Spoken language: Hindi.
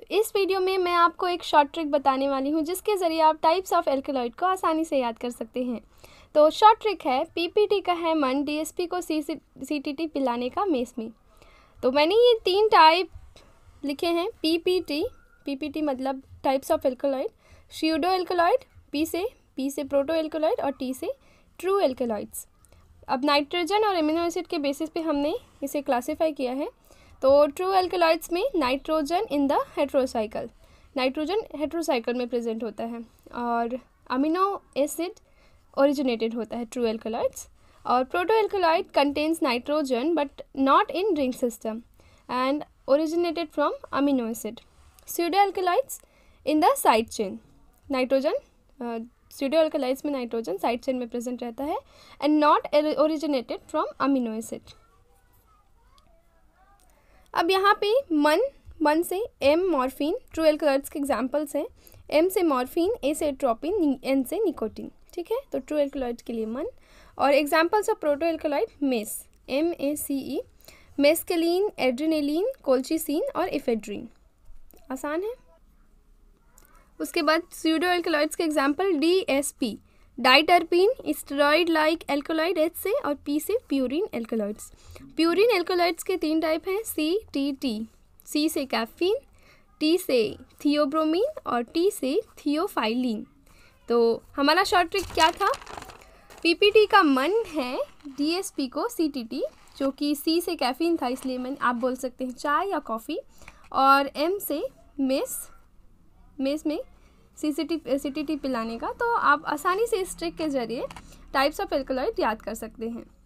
तो इस वीडियो में मैं आपको एक शॉर्ट ट्रिक बताने वाली हूँ जिसके ज़रिए आप टाइप्स ऑफ एल्केलॉइड को आसानी से याद कर सकते हैं तो शॉर्ट ट्रिक है पीपीटी का है मन डीएसपी को सी पिलाने का मेसमी तो मैंने ये तीन टाइप लिखे हैं पीपीटी पीपीटी मतलब types of alkaloid pseudo alkaloid P से पी से प्रोटो एल्कोलॉइड और टी से ट्रू एल्कोलॉइड्स अब नाइट्रोजन और एमिनो एसिड के बेसिस पे हमने इसे क्लासिफाई किया है तो ट्रू एल्केलॉइड्स में nitrogen in the heterocycle nitrogen heterocycle में प्रेजेंट होता है और अमीनो एसिड ओरिजिनेटेड होता है ट्रू एल्केलॉइड्स और proto alkaloid contains nitrogen but not in ring system and originated from amino acid pseudo Pseudoalkaloids in the side chain nitrogen alkaloids में नाइट्रोजन साइड चेन में प्रेजेंट रहता है and not originated from amino acid अब यहाँ पे मन मन से एम मॉर्फिन ट्वेल्व कलर्स के एग्जाम्पल्स हैं एम से मॉर्फिन ए से ट्रोपिन एन से निकोटिन ठीक है तो ट्रू एल्कोलाइड के लिए मन और examples of proto alkaloid mace M A C E mescaline adrenaline colchicine और इफेड्रीन आसान है उसके बाद स्यूडो एल्कोलाइड्स के example D S P diterpene steroid like alkaloid H से और पी से प्यूरिन एल्कोलाइड्स प्यूरिन एल्कोलाइड्स के तीन टाइप हैं सी टी टी सी से कैफीन टी से थियोब्रोमीन और टी से थियोफाइलिन तो हमारा शॉर्ट ट्रिक क्या था पीपीटी का मन है डीएसपी को सीटीटी जो कि सी से कैफीन था इसलिए मैं आप बोल सकते हैं चाय या कॉफ़ी और एम से मेस मेस में सी सी टी पिलाने का तो आप आसानी से इस ट्रिक के ज़रिए टाइप्स ऑफ एल्कोलॉइड याद कर सकते हैं